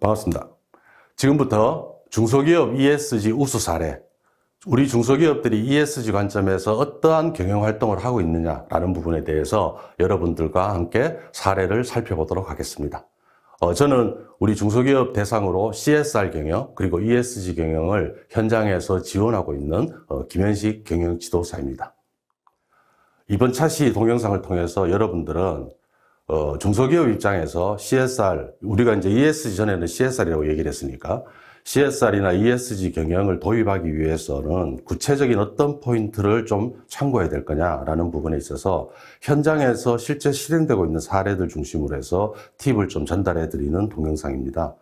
반갑습니다. 지금부터 중소기업 ESG 우수 사례, 우리 중소기업들이 ESG 관점에서 어떠한 경영활동을 하고 있느냐라는 부분에 대해서 여러분들과 함께 사례를 살펴보도록 하겠습니다. 어, 저는 우리 중소기업 대상으로 CSR 경영 그리고 ESG 경영을 현장에서 지원하고 있는 어, 김현식 경영 지도사입니다. 이번 차시 동영상을 통해서 여러분들은 어, 중소기업 입장에서 CSR, 우리가 이제 ESG 전에는 CSR이라고 얘기를 했으니까 CSR이나 ESG 경영을 도입하기 위해서는 구체적인 어떤 포인트를 좀 참고해야 될 거냐라는 부분에 있어서 현장에서 실제 실행되고 있는 사례들 중심으로 해서 팁을 좀 전달해 드리는 동영상입니다.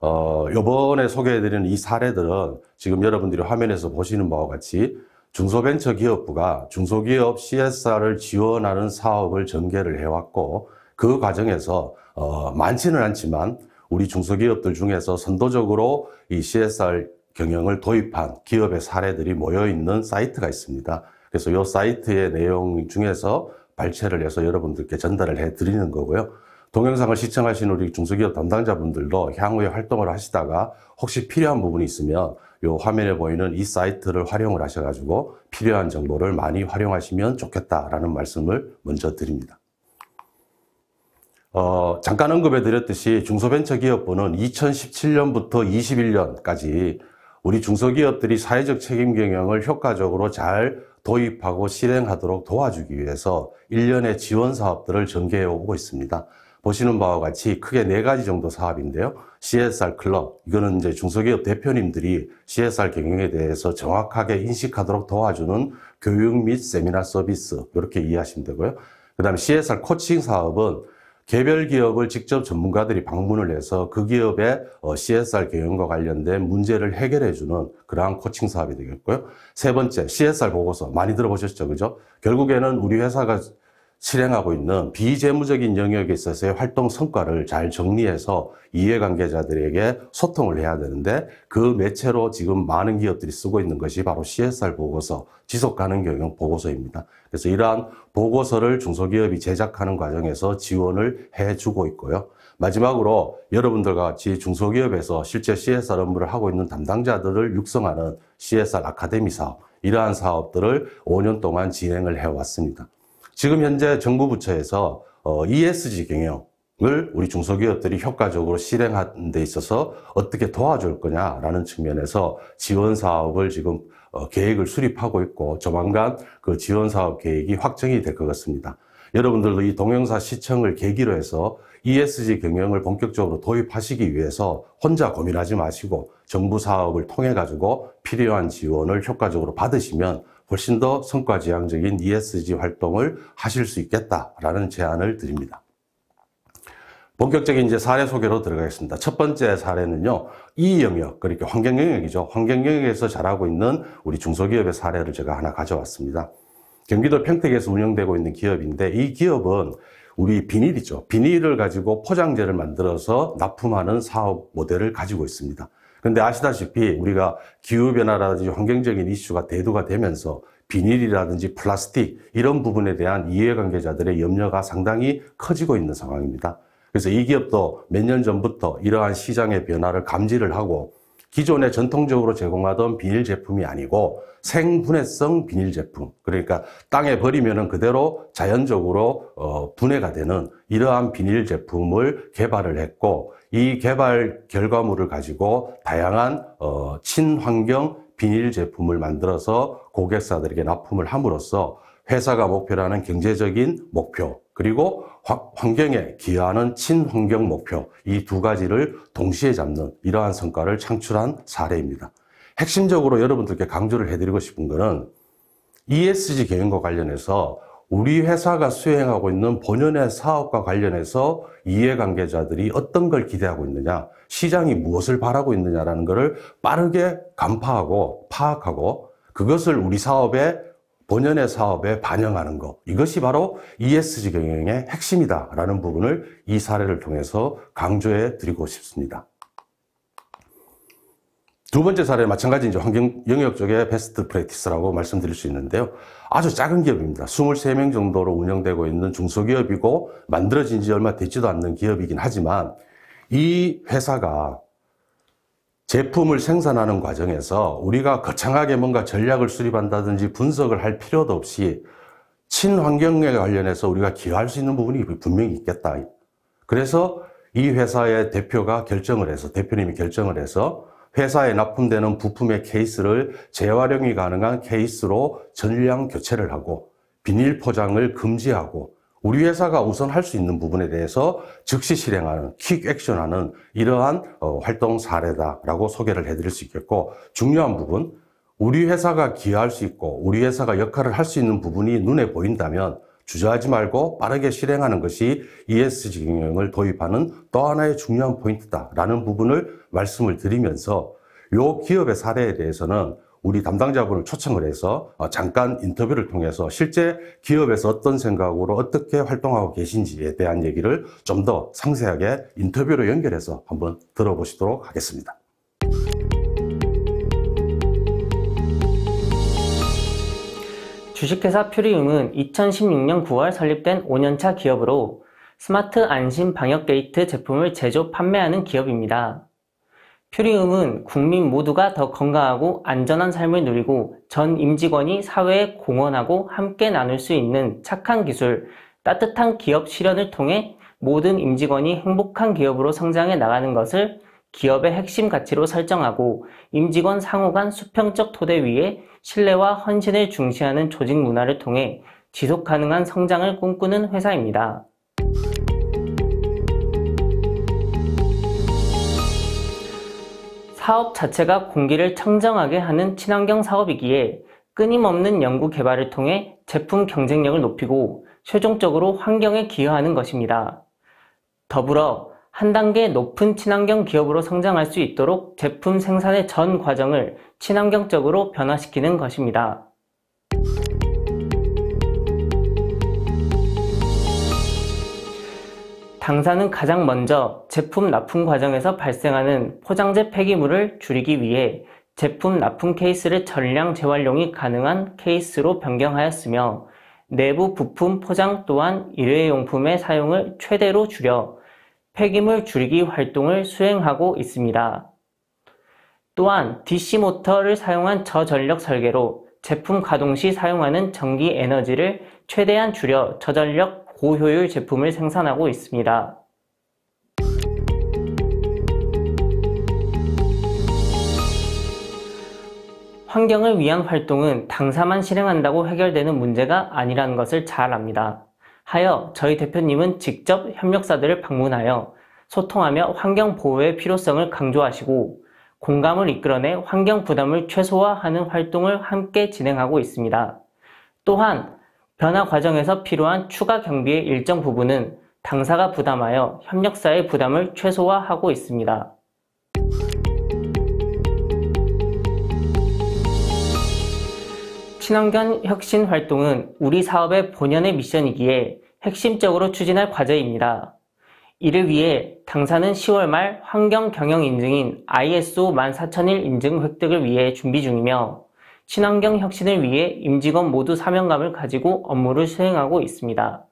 어, 요번에 소개해 드리는 이 사례들은 지금 여러분들이 화면에서 보시는 바와 같이 중소벤처기업부가 중소기업 CSR을 지원하는 사업을 전개를 해왔고 그 과정에서 어, 많지는 않지만 우리 중소기업들 중에서 선도적으로 이 CSR 경영을 도입한 기업의 사례들이 모여 있는 사이트가 있습니다. 그래서 이 사이트의 내용 중에서 발췌를 해서 여러분들께 전달을 해 드리는 거고요. 동영상을 시청하신 우리 중소기업 담당자분들도 향후에 활동을 하시다가 혹시 필요한 부분이 있으면 이 화면에 보이는 이 사이트를 활용을 하셔가지고 필요한 정보를 많이 활용하시면 좋겠다라는 말씀을 먼저 드립니다. 어, 잠깐 언급해 드렸듯이 중소벤처기업부는 2017년부터 21년까지 우리 중소기업들이 사회적 책임 경영을 효과적으로 잘 도입하고 실행하도록 도와주기 위해서 1년의 지원 사업들을 전개해 오고 있습니다. 보시는 바와 같이 크게 네 가지 정도 사업인데요. CSR 클럽, 이거는 이제 중소기업 대표님들이 CSR 경영에 대해서 정확하게 인식하도록 도와주는 교육 및 세미나 서비스, 이렇게 이해하시면 되고요. 그 다음에 CSR 코칭 사업은 개별 기업을 직접 전문가들이 방문을 해서 그 기업의 CSR 어, 경영과 관련된 문제를 해결해 주는 그러한 코칭 사업이 되겠고요. 세 번째, CSR 보고서 많이 들어보셨죠? 그죠? 결국에는 우리 회사가 실행하고 있는 비재무적인 영역에 있어서의 활동 성과를 잘 정리해서 이해관계자들에게 소통을 해야 되는데 그 매체로 지금 많은 기업들이 쓰고 있는 것이 바로 CSR 보고서, 지속가능경영 보고서입니다. 그래서 이러한 보고서를 중소기업이 제작하는 과정에서 지원을 해주고 있고요. 마지막으로 여러분들과 같이 중소기업에서 실제 CSR 업무를 하고 있는 담당자들을 육성하는 CSR 아카데미 사업, 이러한 사업들을 5년 동안 진행을 해왔습니다. 지금 현재 정부 부처에서 어, ESG 경영을 우리 중소기업들이 효과적으로 실행하는 데 있어서 어떻게 도와줄 거냐라는 측면에서 지원 사업을 지금 어, 계획을 수립하고 있고 조만간 그 지원 사업 계획이 확정이 될 것 같습니다. 여러분들도 이 동영상 시청을 계기로 해서 ESG 경영을 본격적으로 도입하시기 위해서 혼자 고민하지 마시고 정부 사업을 통해 가지고 필요한 지원을 효과적으로 받으시면 훨씬 더 성과지향적인 ESG 활동을 하실 수 있겠다라는 제안을 드립니다. 본격적인 이제 사례 소개로 들어가겠습니다. 첫 번째 사례는요, 이 영역, 그러니까 환경 영역이죠. 환경 영역에서 잘하고 있는 우리 중소기업의 사례를 제가 하나 가져왔습니다. 경기도 평택에서 운영되고 있는 기업인데 이 기업은 우리 비닐이죠. 비닐을 가지고 포장재를 만들어서 납품하는 사업 모델을 가지고 있습니다. 근데 아시다시피 우리가 기후변화라든지 환경적인 이슈가 대두가 되면서 비닐이라든지 플라스틱 이런 부분에 대한 이해관계자들의 염려가 상당히 커지고 있는 상황입니다. 그래서 이 기업도 몇 년 전부터 이러한 시장의 변화를 감지를 하고 기존에 전통적으로 제공하던 비닐 제품이 아니고 생분해성 비닐 제품 그러니까 땅에 버리면 그대로 자연적으로 어, 분해가 되는 이러한 비닐 제품을 개발을 했고 이 개발 결과물을 가지고 다양한 어, 친환경 비닐 제품을 만들어서 고객사들에게 납품을 함으로써 회사가 목표라는 경제적인 목표 그리고 환경에 기여하는 친환경 목표 이 두 가지를 동시에 잡는 이러한 성과를 창출한 사례입니다. 핵심적으로 여러분들께 강조를 해드리고 싶은 거는 ESG 경영과 관련해서 우리 회사가 수행하고 있는 본연의 사업과 관련해서 이해관계자들이 어떤 걸 기대하고 있느냐, 시장이 무엇을 바라고 있느냐라는 것을 빠르게 간파하고 파악하고 그것을 우리 사업에 본연의 사업에 반영하는 것. 이것이 바로 ESG 경영의 핵심이다라는 부분을 이 사례를 통해서 강조해 드리고 싶습니다. 두 번째 사례는 마찬가지 이제 환경 영역 쪽에 베스트 프랙티스라고 말씀드릴 수 있는데요. 아주 작은 기업입니다. 23명 정도로 운영되고 있는 중소기업이고 만들어진 지 얼마 되지도 않는 기업이긴 하지만 이 회사가 제품을 생산하는 과정에서 우리가 거창하게 뭔가 전략을 수립한다든지 분석을 할 필요도 없이 친환경에 관련해서 우리가 기여할 수 있는 부분이 분명히 있겠다. 그래서 이 회사의 대표가 결정을 해서 대표님이 결정을 해서 회사에 납품되는 부품의 케이스를 재활용이 가능한 케이스로 전량 교체를 하고 비닐 포장을 금지하고 우리 회사가 우선 할 수 있는 부분에 대해서 즉시 실행하는 퀵 액션하는 이러한 어, 활동 사례다라고 소개를 해드릴 수 있겠고 중요한 부분 우리 회사가 기여할 수 있고 우리 회사가 역할을 할 수 있는 부분이 눈에 보인다면 주저하지 말고 빠르게 실행하는 것이 ESG 경영을 도입하는 또 하나의 중요한 포인트다라는 부분을 말씀을 드리면서 요 기업의 사례에 대해서는 우리 담당자분을 초청을 해서 어, 잠깐 인터뷰를 통해서 실제 기업에서 어떤 생각으로 어떻게 활동하고 계신지에 대한 얘기를 좀 더 상세하게 인터뷰로 연결해서 한번 들어보시도록 하겠습니다. 주식회사 퓨리움은 2016년 9월 설립된 5년차 기업으로 스마트 안심 방역 게이트 제품을 제조 판매하는 기업입니다. 퓨리움은 국민 모두가 더 건강하고 안전한 삶을 누리고 전 임직원이 사회에 공헌하고 함께 나눌 수 있는 착한 기술, 따뜻한 기업 실현을 통해 모든 임직원이 행복한 기업으로 성장해 나가는 것을 기업의 핵심 가치로 설정하고 임직원 상호 간 수평적 토대 위에 신뢰와 헌신을 중시하는 조직 문화를 통해 지속 가능한 성장을 꿈꾸는 회사입니다. 사업 자체가 공기를 청정하게 하는 친환경 사업이기에 끊임없는 연구 개발을 통해 제품 경쟁력을 높이고 최종적으로 환경에 기여하는 것입니다. 더불어 한 단계 높은 친환경 기업으로 성장할 수 있도록 제품 생산의 전 과정을 친환경적으로 변화시키는 것입니다. 당사는 가장 먼저 제품 납품 과정에서 발생하는 포장재 폐기물을 줄이기 위해 제품 납품 케이스를 전량 재활용이 가능한 케이스로 변경하였으며 내부 부품 포장 또한 일회용품의 사용을 최대로 줄여 폐기물 줄이기 활동을 수행하고 있습니다. 또한 DC 모터를 사용한 저전력 설계로 제품 가동 시 사용하는 전기 에너지를 최대한 줄여 저전력 고효율 제품을 생산하고 있습니다. 환경을 위한 활동은 당사만 실행한다고 해결되는 문제가 아니라는 것을 잘 압니다. 하여 저희 대표님은 직접 협력사들을 방문하여 소통하며 환경 보호의 필요성을 강조하시고 공감을 이끌어내 환경 부담을 최소화하는 활동을 함께 진행하고 있습니다. 또한 변화 과정에서 필요한 추가 경비의 일정 부분은 당사가 부담하여 협력사의 부담을 최소화하고 있습니다. 친환경 혁신 활동은 우리 사업의 본연의 미션이기에 핵심적으로 추진할 과제입니다. 이를 위해 당사는 10월 말 환경 경영 인증인 ISO 14001 인증 획득을 위해 준비 중이며 친환경 혁신을 위해 임직원 모두 사명감을 가지고 업무를 수행하고 있습니다.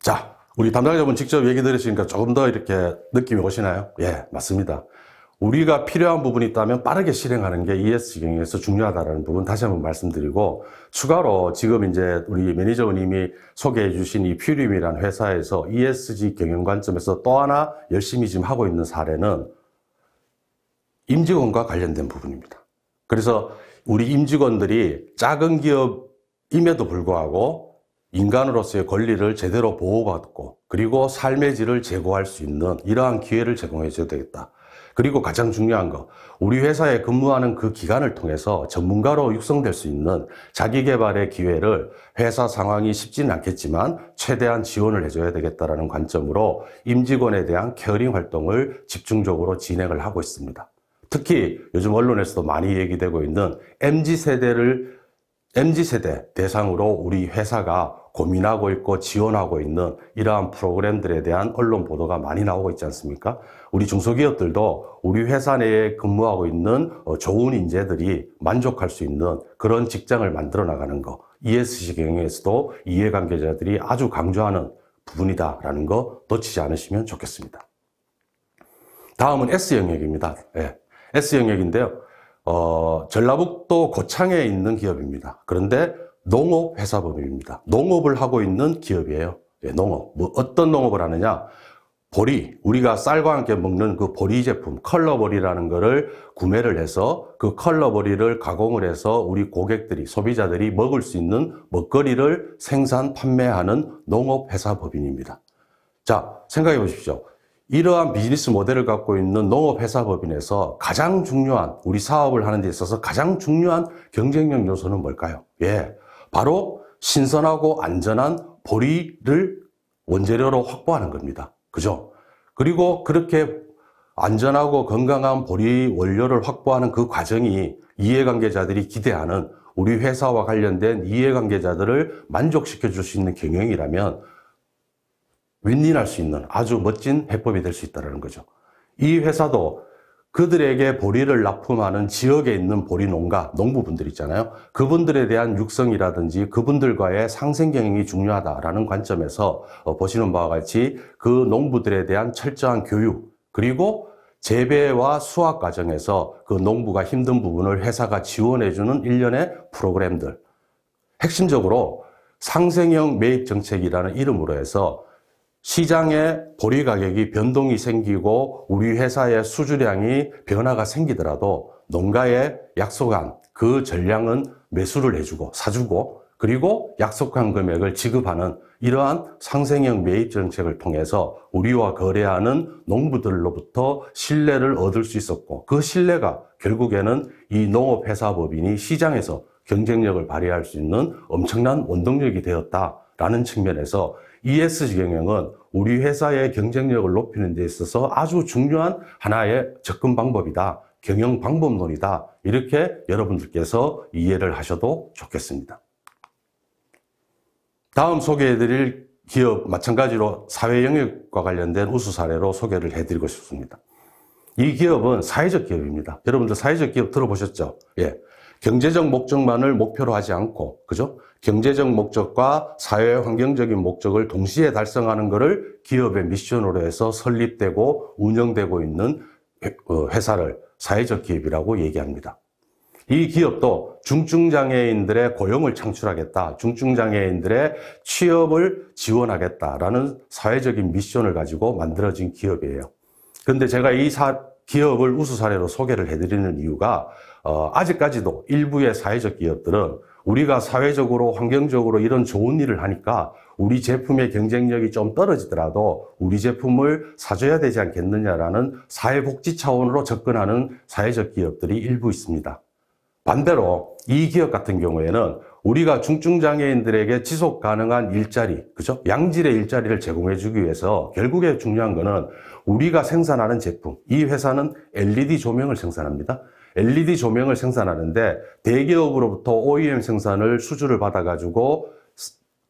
자, 우리 담당자분 직접 얘기 들으시니까 조금 더 이렇게 느낌이 오시나요? 예, 맞습니다. 우리가 필요한 부분이 있다면 빠르게 실행하는 게 ESG 경영에서 중요하다는 부분 다시 한번 말씀드리고 추가로 지금 이제 우리 매니저님이 소개해 주신 이 퓨림이라는 회사에서 ESG 경영 관점에서 또 하나 열심히 지금 하고 있는 사례는 임직원과 관련된 부분입니다. 그래서 우리 임직원들이 작은 기업임에도 불구하고 인간으로서의 권리를 제대로 보호받고 그리고 삶의 질을 제고할 수 있는 이러한 기회를 제공해 줘야 되겠다. 그리고 가장 중요한 거 우리 회사에 근무하는 그 기간을 통해서 전문가로 육성될 수 있는 자기개발의 기회를 회사 상황이 쉽지는 않겠지만 최대한 지원을 해줘야 되겠다라는 관점으로 임직원에 대한 케어링 활동을 집중적으로 진행을 하고 있습니다. 특히 요즘 언론에서도 많이 얘기되고 있는 MZ세대를 MZ세대 대상으로 우리 회사가 고민하고 있고 지원하고 있는 이러한 프로그램들에 대한 언론 보도가 많이 나오고 있지 않습니까? 우리 중소기업들도 우리 회사 내에 근무하고 있는 어, 좋은 인재들이 만족할 수 있는 그런 직장을 만들어 나가는 거. ESG 경영에서도 이해관계자들이 아주 강조하는 부분이다라는 거 놓치지 않으시면 좋겠습니다. 다음은 S 영역입니다. 네. 예, S 영역인데요. 어, 전라북도 고창에 있는 기업입니다. 그런데 농업회사법입니다. 농업을 하고 있는 기업이에요. 예, 농업. 뭐 어떤 농업을 하느냐? 보리, 우리가 쌀과 함께 먹는 그 보리 제품, 컬러보리라는 거를 구매를 해서 그 컬러보리를 가공을 해서 우리 고객들이, 소비자들이 먹을 수 있는 먹거리를 생산, 판매하는 농업회사법인입니다. 자, 생각해 보십시오. 이러한 비즈니스 모델을 갖고 있는 농업회사법인에서 가장 중요한 우리 사업을 하는 데 있어서 가장 중요한 경쟁력 요소는 뭘까요? 예, 바로 신선하고 안전한 보리를 원재료로 확보하는 겁니다. 그죠? 그리고 그렇게 안전하고 건강한 보리 원료를 확보하는 그 과정이 이해관계자들이 기대하는 우리 회사와 관련된 이해관계자들을 만족시켜 줄 수 있는 경영이라면 윈윈할 수 있는 아주 멋진 해법이 될 수 있다는 거죠. 이 회사도 그들에게 보리를 납품하는 지역에 있는 보리 농가, 농부분들 있잖아요. 그분들에 대한 육성이라든지 그분들과의 상생 경영이 중요하다라는 관점에서 어, 보시는 바와 같이 그 농부들에 대한 철저한 교육, 그리고 재배와 수확 과정에서 그 농부가 힘든 부분을 회사가 지원해주는 일련의 프로그램들. 핵심적으로 상생형 매입 정책이라는 이름으로 해서 시장의 보리 가격이 변동이 생기고 우리 회사의 수주량이 변화가 생기더라도 농가에 약속한 그 전량은 매수를 해주고 사주고 그리고 약속한 금액을 지급하는 이러한 상생형 매입 정책을 통해서 우리와 거래하는 농부들로부터 신뢰를 얻을 수 있었고 그 신뢰가 결국에는 이 농업회사법인이 시장에서 경쟁력을 발휘할 수 있는 엄청난 원동력이 되었다라는 측면에서 ESG 경영은 우리 회사의 경쟁력을 높이는 데 있어서 아주 중요한 하나의 접근 방법이다. 경영 방법론이다. 이렇게 여러분들께서 이해를 하셔도 좋겠습니다. 다음 소개해드릴 기업 마찬가지로 사회 영역과 관련된 우수 사례로 소개를 해드리고 싶습니다. 이 기업은 사회적 기업입니다. 여러분들 사회적 기업 들어보셨죠? 예. 경제적 목적만을 목표로 하지 않고, 그죠? 경제적 목적과 사회 환경적인 목적을 동시에 달성하는 것을 기업의 미션으로 해서 설립되고 운영되고 있는 어, 회사를 사회적 기업이라고 얘기합니다. 이 기업도 중증장애인들의 고용을 창출하겠다, 중증장애인들의 취업을 지원하겠다라는 사회적인 미션을 가지고 만들어진 기업이에요. 그런데 제가 이 사, 기업을 우수 사례로 소개를 해드리는 이유가 어, 아직까지도 일부의 사회적 기업들은 우리가 사회적으로 환경적으로 이런 좋은 일을 하니까 우리 제품의 경쟁력이 좀 떨어지더라도 우리 제품을 사줘야 되지 않겠느냐라는 사회복지 차원으로 접근하는 사회적 기업들이 일부 있습니다. 반대로 이 기업 같은 경우에는 우리가 중증장애인들에게 지속 가능한 일자리, 그죠? 양질의 일자리를 제공해 주기 위해서 결국에 중요한 거는 우리가 생산하는 제품. 이 회사는 LED 조명을 생산합니다. LED 조명을 생산하는데 대기업으로부터 OEM 생산을 수주를 받아가지고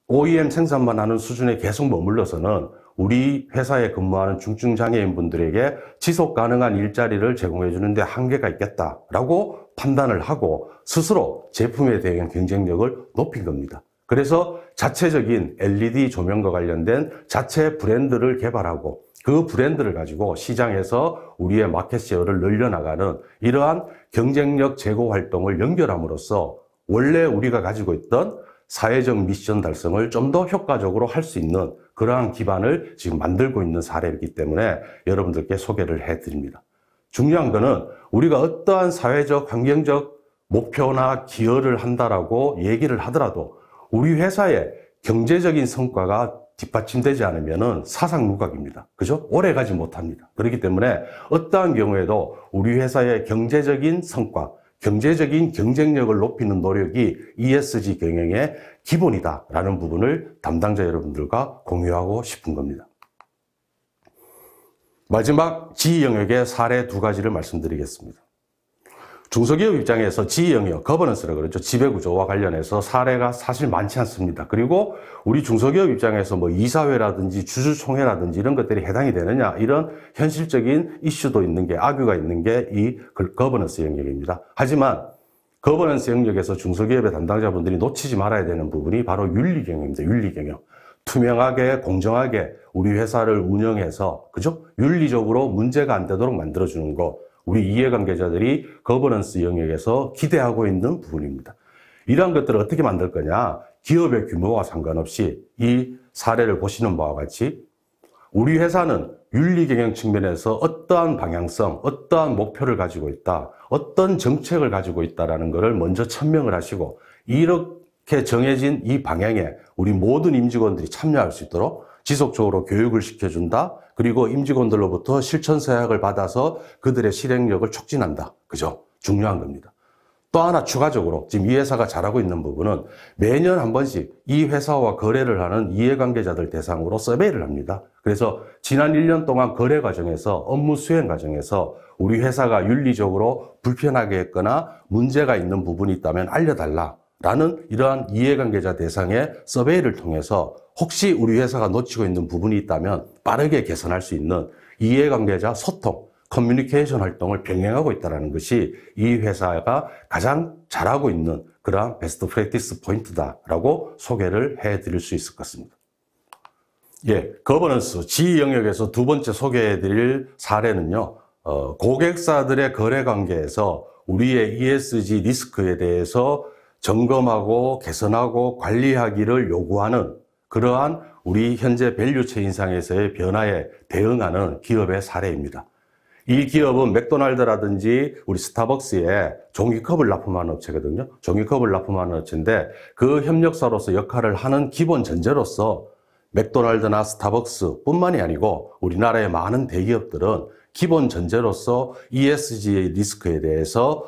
OEM 생산만 하는 수준에 계속 머물러서는 우리 회사에 근무하는 중증장애인분들에게 지속 가능한 일자리를 제공해 주는데 한계가 있겠다라고 판단을 하고 스스로 제품에 대한 경쟁력을 높인 겁니다. 그래서 자체적인 LED 조명과 관련된 자체 브랜드를 개발하고 그 브랜드를 가지고 시장에서 우리의 마켓 셰어를 늘려나가는 이러한 경쟁력 제고 활동을 연결함으로써 원래 우리가 가지고 있던 사회적 미션 달성을 좀 더 효과적으로 할 수 있는 그러한 기반을 지금 만들고 있는 사례이기 때문에 여러분들께 소개를 해드립니다. 중요한 거는 우리가 어떠한 사회적, 환경적 목표나 기여를 한다라고 얘기를 하더라도 우리 회사의 경제적인 성과가 뒷받침되지 않으면 사상 무각입니다 그죠? 오래 가지 못합니다. 그렇기 때문에 어떠한 경우에도 우리 회사의 경제적인 성과, 경제적인 경쟁력을 높이는 노력이 ESG 경영의 기본이다라는 부분을 담당자 여러분들과 공유하고 싶은 겁니다. 마지막 지위 영역의 사례 두 가지를 말씀드리겠습니다. 중소기업 입장에서 지위 영역, 거버넌스라고 그러죠. 지배구조와 관련해서 사례가 사실 많지 않습니다. 그리고 우리 중소기업 입장에서 뭐 이사회라든지 주주총회라든지 이런 것들이 해당이 되느냐 이런 현실적인 이슈도 있는 게 악유가 있는 게 이 거버넌스 그 영역입니다. 하지만 거버넌스 영역에서 중소기업의 담당자분들이 놓치지 말아야 되는 부분이 바로 윤리 경영입니다. 윤리 경영. 투명하게 공정하게 우리 회사를 운영해서 그죠? 윤리적으로 문제가 안 되도록 만들어주는 거 우리 이해관계자들이 거버넌스 영역에서 기대하고 있는 부분입니다. 이러한 것들을 어떻게 만들 거냐? 기업의 규모와 상관없이 이 사례를 보시는 바와 같이 우리 회사는 윤리경영 측면에서 어떠한 방향성, 어떠한 목표를 가지고 있다, 어떤 정책을 가지고 있다라는 것을 먼저 천명을 하시고 이런 이렇게 정해진 이 방향에 우리 모든 임직원들이 참여할 수 있도록 지속적으로 교육을 시켜준다. 그리고 임직원들로부터 실천 서약을 받아서 그들의 실행력을 촉진한다. 그죠? 중요한 겁니다. 또 하나 추가적으로 지금 이 회사가 잘하고 있는 부분은 매년 한 번씩 이 회사와 거래를 하는 이해관계자들 대상으로 서베이를 합니다. 그래서 지난 1년 동안 거래 과정에서 업무 수행 과정에서 우리 회사가 윤리적으로 불편하게 했거나 문제가 있는 부분이 있다면 알려달라. 라는 이러한 이해관계자 대상의 서베이를 통해서 혹시 우리 회사가 놓치고 있는 부분이 있다면 빠르게 개선할 수 있는 이해관계자 소통, 커뮤니케이션 활동을 병행하고 있다는 것이 이 회사가 가장 잘하고 있는 그러한 베스트 프랙티스 포인트다라고 소개를 해드릴 수 있을 것 같습니다. 예, 거버넌스, G 영역에서 두 번째 소개해드릴 사례는요, 어, 고객사들의 거래 관계에서 우리의 ESG 리스크에 대해서 점검하고 개선하고 관리하기를 요구하는 그러한 우리 현재 밸류체인상에서의 변화에 대응하는 기업의 사례입니다. 이 기업은 맥도날드라든지 우리 스타벅스에 종이컵을 납품하는 업체거든요. 종이컵을 납품하는 업체인데 그 협력사로서 역할을 하는 기본 전제로서 맥도날드나 스타벅스 뿐만이 아니고 우리나라의 많은 대기업들은 기본 전제로서 ESG 의 리스크에 대해서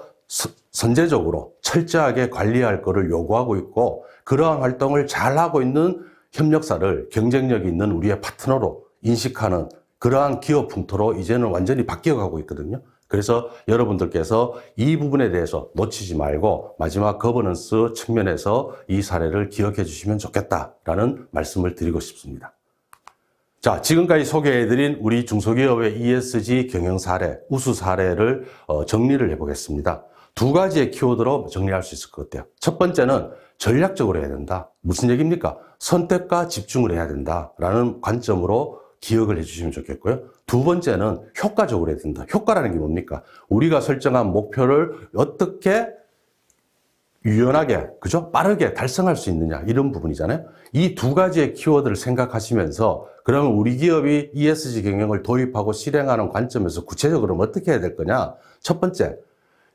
선제적으로 철저하게 관리할 것을 요구하고 있고 그러한 활동을 잘하고 있는 협력사를 경쟁력 이 있는 우리의 파트너로 인식하는 그러한 기업 풍토로 이제는 완전히 바뀌어가고 있거든요. 그래서 여러분들께서 이 부분에 대해서 놓치지 말고 마지막 거버넌스 측면에서 이 사례를 기억해 주시면 좋겠다라는 말씀을 드리고 싶습니다. 자, 지금까지 소개해드린 우리 중소기업의 ESG 경영 사례, 우수 사례를 어, 정리를 해보겠습니다. 두 가지의 키워드로 정리할 수 있을 것 같아요. 첫 번째는 전략적으로 해야 된다. 무슨 얘기입니까? 선택과 집중을 해야 된다라는 관점으로 기억을 해주시면 좋겠고요. 두 번째는 효과적으로 해야 된다. 효과라는 게 뭡니까? 우리가 설정한 목표를 어떻게 유연하게, 그죠? 빠르게 달성할 수 있느냐, 이런 부분이잖아요. 이 두 가지의 키워드를 생각하시면서, 그러면 우리 기업이 ESG 경영을 도입하고 실행하는 관점에서 구체적으로 어떻게 해야 될 거냐? 첫 번째,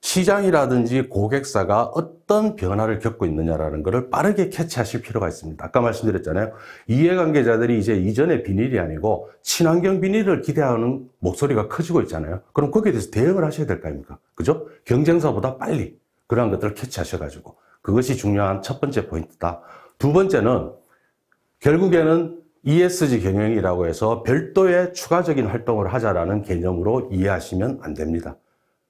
시장이라든지 고객사가 어떤 변화를 겪고 있느냐라는 것을 빠르게 캐치하실 필요가 있습니다. 아까 말씀드렸잖아요. 이해관계자들이 이제 이전의 비닐이 아니고 친환경 비닐을 기대하는 목소리가 커지고 있잖아요. 그럼 거기에 대해서 대응을 하셔야 될 거 아닙니까? 그죠? 경쟁사보다 빨리 그러한 것들을 캐치하셔가지고 그것이 중요한 첫 번째 포인트다. 두 번째는 결국에는 ESG 경영이라고 해서 별도의 추가적인 활동을 하자라는 개념으로 이해하시면 안 됩니다.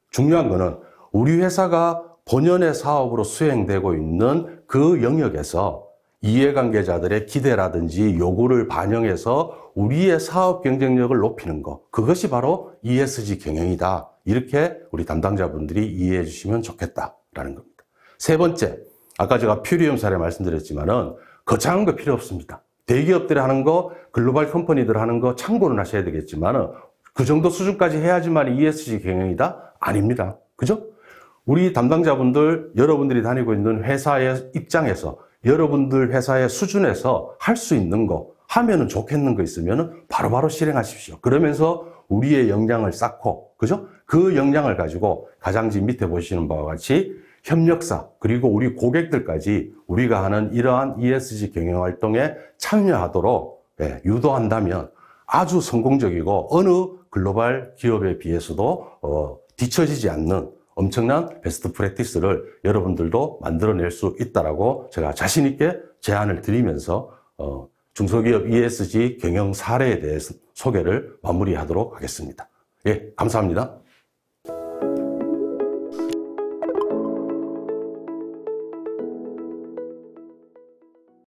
중요한 거는 우리 회사가 본연의 사업으로 수행되고 있는 그 영역에서 이해관계자들의 기대라든지 요구를 반영해서 우리의 사업 경쟁력을 높이는 것 그것이 바로 ESG 경영이다 이렇게 우리 담당자분들이 이해해 주시면 좋겠다라는 겁니다 세 번째 아까 제가 퓨리움 사례 말씀드렸지만 은 거창한 거 필요 없습니다 대기업들이 하는 거 글로벌 컴퍼니들 하는 거 참고는 하셔야 되겠지만 은그 정도 수준까지 해야지만 ESG 경영이다? 아닙니다 그죠? 우리 담당자분들, 여러분들이 다니고 있는 회사의 입장에서 여러분들 회사의 수준에서 할 수 있는 거, 하면은 좋겠는 거 있으면은 바로바로 실행하십시오. 그러면서 우리의 역량을 쌓고, 그죠? 그 역량을 가지고 가장지 밑에 보시는 바와 같이 협력사, 그리고 우리 고객들까지 우리가 하는 이러한 ESG 경영 활동에 참여하도록 예, 유도한다면 아주 성공적이고 어느 글로벌 기업에 비해서도 어, 뒤처지지 않는 엄청난 베스트 프랙티스를 여러분들도 만들어낼 수 있다라고 제가 자신 있게 제안을 드리면서 어, 중소기업 ESG 경영 사례에 대해 서 소개를 마무리하도록 하겠습니다. 예, 감사합니다.